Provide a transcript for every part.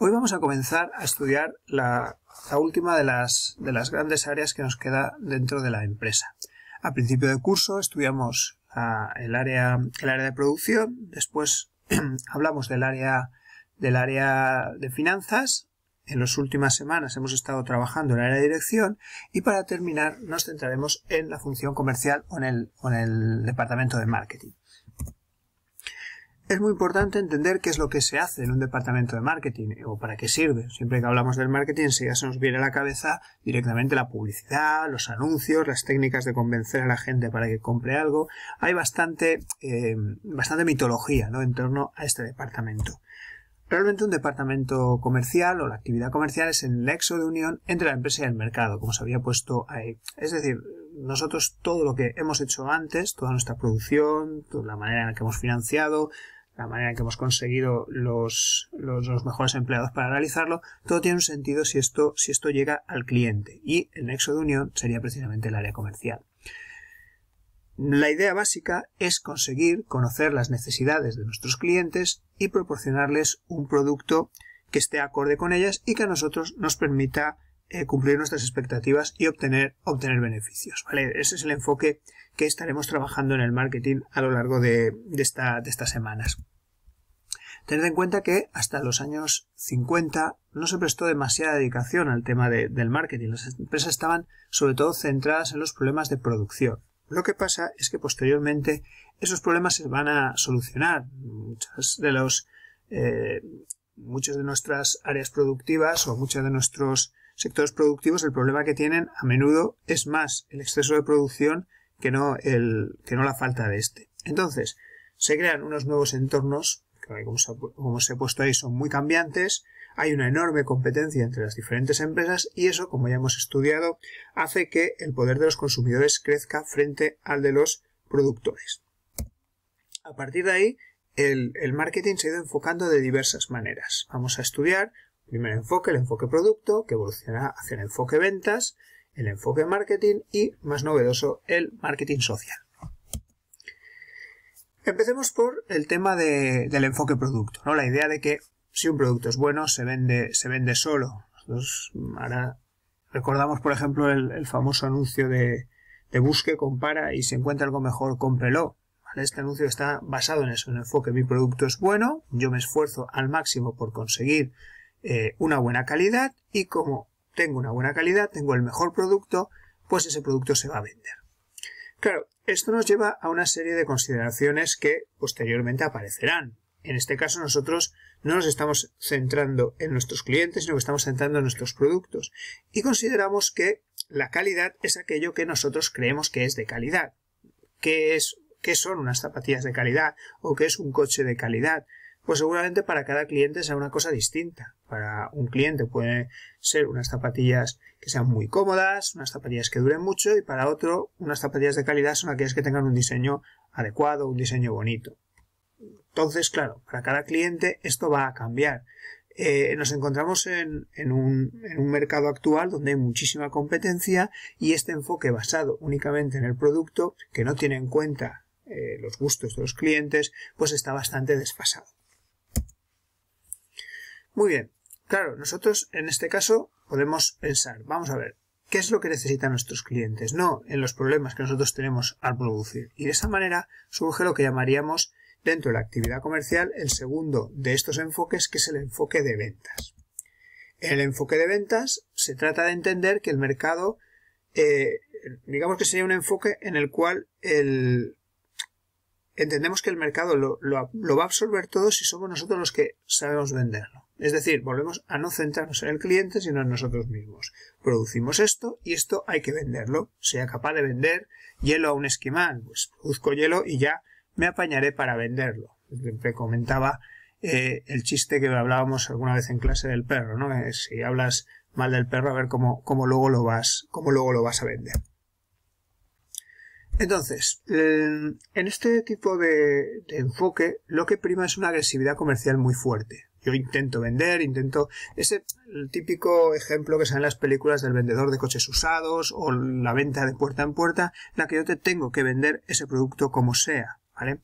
Hoy vamos a comenzar a estudiar la, última de las, de las, grandes áreas que nos queda dentro de la empresa. A principio de curso estudiamos ah, el, área, área de producción, después hablamos del área, del área de finanzas, en las últimas semanas hemos estado trabajando en el área de dirección y para terminar nos centraremos en la función comercial o en el departamento de marketing es muy importante entender qué es lo que se hace en un departamento de marketing o para qué sirve. Siempre que hablamos del marketing, ya se nos viene a la cabeza directamente la publicidad, los anuncios, las técnicas de convencer a la gente para que compre algo. Hay bastante, eh, bastante mitología ¿no? en torno a este departamento. Realmente un departamento comercial o la actividad comercial es el nexo de unión entre la empresa y el mercado, como se había puesto ahí. Es decir, nosotros todo lo que hemos hecho antes, toda nuestra producción, toda la manera en la que hemos financiado, la manera en que hemos conseguido los, mejores empleados para realizarlo, todo tiene un sentido si esto, si esto llega al cliente. Y el nexo de unión sería precisamente el área comercial. La idea básica es conseguir conocer las necesidades de nuestros clientes y proporcionarles un producto que esté acorde con ellas y que a nosotros nos permita eh, cumplir nuestras expectativas y obtener, obtener beneficios. ¿vale? Ese es el enfoque que estaremos trabajando en el marketing a lo largo de, de, estas semanas. Tened en cuenta que hasta los años 50 no se prestó demasiada dedicación al tema del marketing. Las empresas estaban sobre todo centradas en los problemas de producción. Lo que pasa es que posteriormente esos problemas se van a solucionar. Muchas de los, eh, de nuestras áreas productivas o muchas de nuestros sectores productivos el problema que tienen a menudo es más el exceso de producción que no, la falta de este. Entonces, se crean unos nuevos entornos que, como, se, ha os he puesto ahí, son muy cambiantes, hay una enorme competencia entre las diferentes empresas y eso, como ya hemos estudiado, hace que el poder de los consumidores crezca frente al de los productores. A partir de ahí, el marketing se ha ido enfocando de diversas maneras. Vamos a estudiar Primer enfoque, el enfoque producto, que evoluciona hacia el enfoque ventas, el enfoque marketing y, más novedoso, el marketing social. Empecemos por el tema del enfoque producto, ¿no? La idea de que si un producto es bueno, se vende, se vende solo. ahora recordamos, por ejemplo, el, famoso anuncio de, de, busque, compara y si encuentra algo mejor, cómprelo. Este anuncio está basado en eso, en el enfoque. Mi producto es bueno, yo me esfuerzo al máximo por conseguir eh, una buena calidad y como tengo una buena calidad, tengo el mejor producto, pues ese producto se va a vender. Claro, esto nos lleva a una serie de consideraciones que posteriormente aparecerán. En este caso nosotros no nos estamos centrando en nuestros clientes, sino que estamos centrando en nuestros productos y consideramos que la calidad es aquello que nosotros creemos que es de calidad. que es, qué son unas zapatillas de calidad? ¿O qué es un coche de calidad? Pues seguramente para cada cliente sea una cosa distinta. Para un cliente puede ser unas zapatillas que sean muy cómodas, unas zapatillas que duren mucho y para otro unas zapatillas de calidad son aquellas que tengan un diseño adecuado, un diseño bonito. Entonces, claro, para cada cliente esto va a cambiar. Eh, nos encontramos en, un, mercado actual donde hay muchísima competencia y este enfoque basado únicamente en el producto, que no tiene en cuenta eh, los gustos de los clientes, pues está bastante desfasado. Muy bien, claro, nosotros en este caso podemos pensar, vamos a ver, ¿qué es lo que necesitan nuestros clientes? No en los problemas que nosotros tenemos al producir. Y de esa manera surge lo que llamaríamos dentro de la actividad comercial el segundo de estos enfoques, que es el enfoque de ventas. el enfoque de ventas se trata de entender que el mercado, eh, digamos que sería un enfoque en el cual entendemos que el mercado lo, lo va a absorber todo si somos nosotros los que sabemos venderlo. Es decir, volvemos a no centrarnos en el cliente, sino en nosotros mismos. Producimos esto y esto hay que venderlo. Sea capaz de vender hielo a un esquimal, pues produzco hielo y ya me apañaré para venderlo. Siempre comentaba eh, el chiste que hablábamos alguna vez en clase del perro, ¿no? Eh, si hablas mal del perro, a ver cómo, luego, lo vas, luego lo vas a vender. Entonces, en este tipo de enfoque, lo que prima es una agresividad comercial muy fuerte yo intento vender, intento... Ese el típico ejemplo que sale en las películas del vendedor de coches usados o la venta de puerta en puerta, la que yo te tengo que vender ese producto como sea, ¿vale?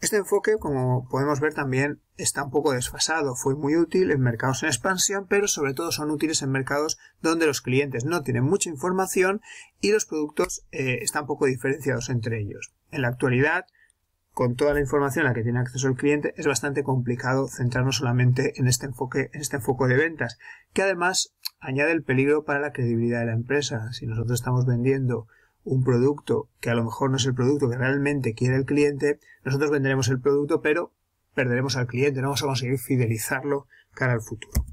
Este enfoque, como podemos ver también, está un poco desfasado. Fue muy útil en mercados en expansión, pero sobre todo son útiles en mercados donde los clientes no tienen mucha información y los productos eh, están poco diferenciados entre ellos. En la actualidad, con toda la información a la que tiene acceso el cliente, es bastante complicado centrarnos solamente en este enfoque, en este enfoque de ventas, que además añade el peligro para la credibilidad de la empresa. Si nosotros estamos vendiendo un producto que a lo mejor no es el producto que realmente quiere el cliente, nosotros venderemos el producto, pero perderemos al cliente, no vamos a conseguir fidelizarlo cara al futuro.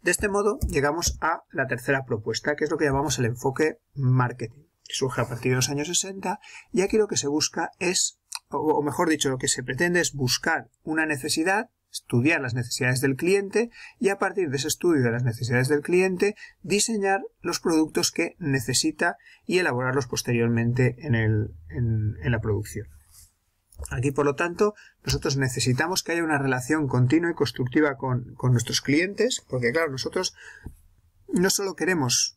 De este modo llegamos a la tercera propuesta, que es lo que llamamos el enfoque marketing que surge a partir de los años 60, y aquí lo que se busca es, o mejor dicho, lo que se pretende es buscar una necesidad, estudiar las necesidades del cliente y a partir de ese estudio de las necesidades del cliente diseñar los productos que necesita y elaborarlos posteriormente en, la producción. Aquí, por lo tanto, nosotros necesitamos que haya una relación continua y constructiva con, con nuestros clientes, porque claro, nosotros no solo queremos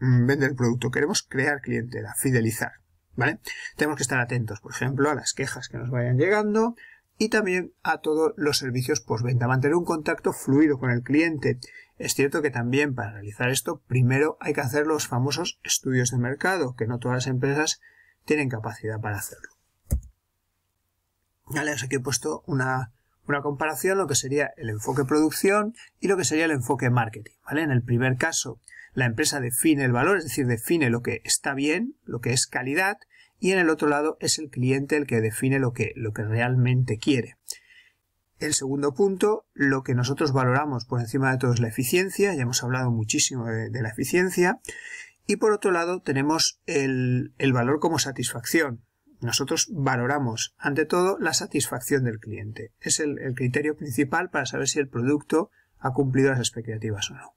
Mm, vender el producto, queremos crear clientela, fidelizar. ¿Vale? Tenemos que estar atentos, por ejemplo, a las quejas que nos vayan llegando y también a todos los servicios postventa. Mantener un contacto fluido con el cliente. Es cierto que también para realizar esto, primero hay que hacer los famosos estudios de mercado, que no todas las empresas tienen capacidad para hacerlo. Vale, os aquí he puesto una una comparación lo que sería el enfoque producción y lo que sería el enfoque marketing. ¿vale? En el primer caso, la empresa define el valor, es decir, define lo que está bien, lo que es calidad, y en el otro lado es el cliente el que define lo que, lo que realmente quiere. El segundo punto, lo que nosotros valoramos por encima de todo es la eficiencia, ya hemos hablado muchísimo de, la eficiencia, y por otro lado tenemos el, el valor como satisfacción, nosotros valoramos, ante todo, la satisfacción del cliente. Es el, criterio principal para saber si el producto ha cumplido las expectativas o no.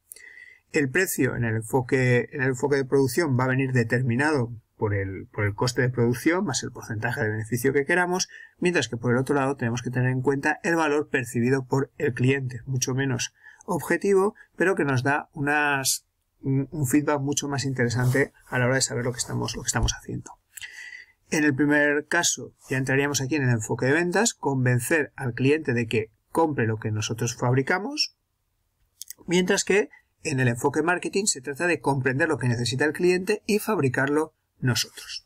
El precio en el enfoque, de producción va a venir determinado por el, por el coste de producción más el porcentaje de beneficio que queramos, mientras que por el otro lado tenemos que tener en cuenta el valor percibido por el cliente, mucho menos objetivo, pero que nos da un feedback mucho más interesante a la hora de saber lo que estamos, lo que estamos haciendo. En el primer caso, ya entraríamos aquí en el enfoque de ventas, convencer al cliente de que compre lo que nosotros fabricamos, mientras que en el enfoque marketing se trata de comprender lo que necesita el cliente y fabricarlo nosotros.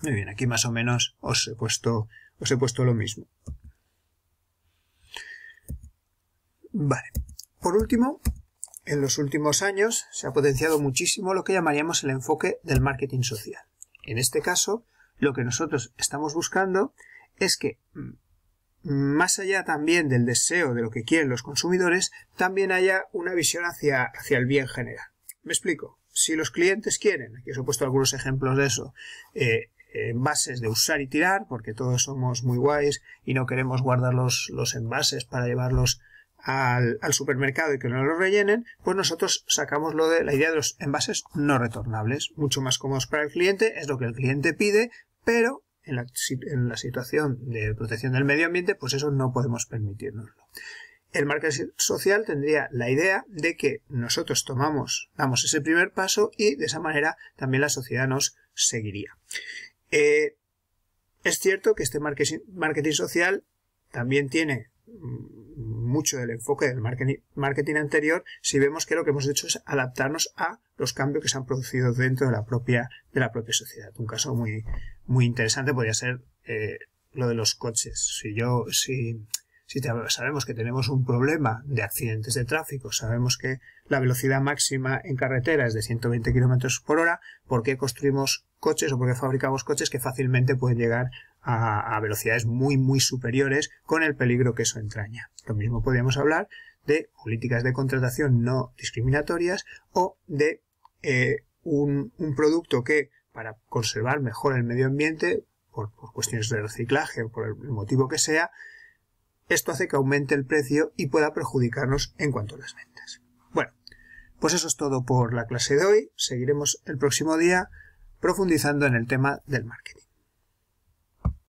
Muy bien, aquí más o menos os he puesto, os he puesto lo mismo. Vale. Por último, en los últimos años se ha potenciado muchísimo lo que llamaríamos el enfoque del marketing social. En este caso, lo que nosotros estamos buscando es que, mm, más allá también del deseo de lo que quieren los consumidores, también haya una visión hacia, hacia el bien general. Me explico. Si los clientes quieren, aquí os he puesto algunos ejemplos de eso, eh, eh, envases de usar y tirar, porque todos somos muy guays y no queremos guardar los, los envases para llevarlos al, supermercado y que no lo rellenen, pues nosotros sacamos lo de la idea de los envases no retornables, mucho más cómodos para el cliente, es lo que el cliente pide, pero en la, situación de protección del medio ambiente, pues eso no podemos permitirnoslo. El marketing social tendría la idea de que nosotros tomamos, damos ese primer paso y de esa manera también la sociedad nos seguiría. Eh, es cierto que este marketing, marketing social también tiene mucho del enfoque del marketing anterior si vemos que lo que hemos hecho es adaptarnos a los cambios que se han producido dentro de la propia, de la propia sociedad. Un caso muy, muy interesante podría ser eh, lo de los coches. Si yo, si, si sabemos que tenemos un problema de accidentes de tráfico, sabemos que la velocidad máxima en carretera es de 120 km por hora, ¿por qué construimos coches o por qué fabricamos coches que fácilmente pueden llegar a, velocidades muy muy superiores con el peligro que eso entraña. Lo mismo podríamos hablar de políticas de contratación no discriminatorias o de eh, un, producto que para conservar mejor el medio ambiente por, por cuestiones de reciclaje o por el motivo que sea, esto hace que aumente el precio y pueda perjudicarnos en cuanto a las ventas. Bueno, pues eso es todo por la clase de hoy. Seguiremos el próximo día profundizando en el tema del marketing.